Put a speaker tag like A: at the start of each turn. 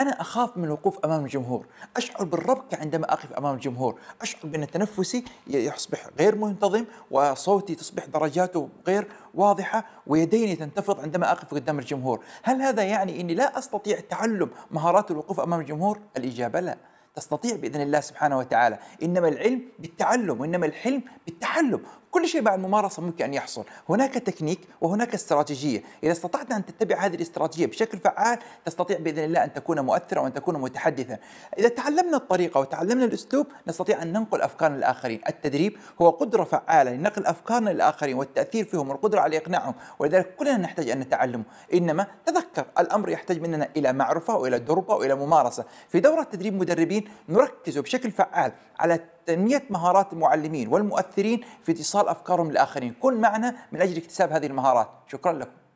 A: انا اخاف من الوقوف امام الجمهور، اشعر بالربكه عندما اقف امام الجمهور، اشعر بان تنفسي يصبح غير منتظم وصوتي تصبح درجاته غير واضحه ويديني تنتفض عندما اقف قدام الجمهور، هل هذا يعني اني لا استطيع تعلم مهارات الوقوف امام الجمهور؟ الاجابه لا. تستطيع باذن الله سبحانه وتعالى، انما العلم بالتعلم وانما الحلم بالتعلم، كل شيء مع الممارسة ممكن أن يحصل هناك تكنيك وهناك استراتيجية إذا استطعت أن تتبع هذه الاستراتيجية بشكل فعال تستطيع بإذن الله أن تكون مؤثرا وأن تكون متحدثا إذا تعلمنا الطريقة وتعلمنا الأسلوب نستطيع أن ننقل أفكارنا للآخرين التدريب هو قدرة فعالة لنقل أفكارنا للآخرين والتأثير فيهم والقدرة على إقناعهم ولذلك كلنا نحتاج أن نتعلم إنما تذكر الأمر يحتاج مننا إلى معرفة وإلى دربة وإلى ممارسة في دورة تدريب مدربين نركز بشكل فعال على تنمية مهارات المعلمين والمؤثرين في اتصال أفكارهم للآخرين كن معنا من أجل اكتساب هذه المهارات شكرا لكم